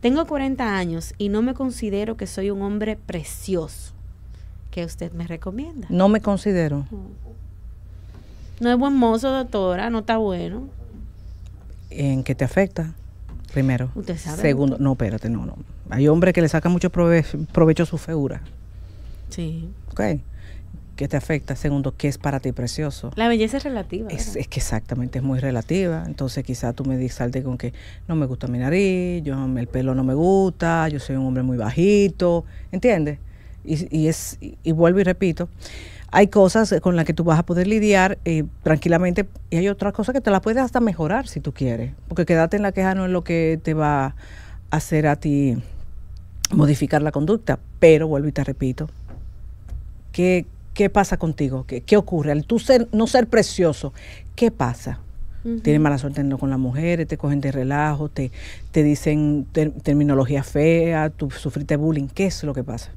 Tengo 40 años y no me considero que soy un hombre precioso. ¿Qué usted me recomienda? No me considero. Mm. No, es buen mozo, doctora, no está bueno. ¿En qué te afecta? Primero. Usted sabe. Segundo, no, espérate, no, no. Hay hombres que le sacan mucho provecho a su figura. Sí. Ok que te afecta, segundo, que es para ti precioso. La belleza es relativa. Es, que exactamente es muy relativa. Entonces quizá tú me salte con que no me gusta mi nariz, yo, el pelo no me gusta, yo soy un hombre muy bajito, ¿entiendes? Y, es, vuelvo y repito, hay cosas con las que tú vas a poder lidiar eh, tranquilamente y hay otras cosas que te las puedes hasta mejorar si tú quieres, porque quedarte en la queja no es lo que te va a hacer a ti modificar la conducta, pero vuelvo y te repito, que ¿qué pasa contigo? ¿Qué, ocurre? Al tú ser, no ser precioso, ¿qué pasa? Tienes mala suerte con las mujeres, te cogen de relajo, te, te dicen terminología fea, tú sufriste bullying. ¿Qué es lo que pasa?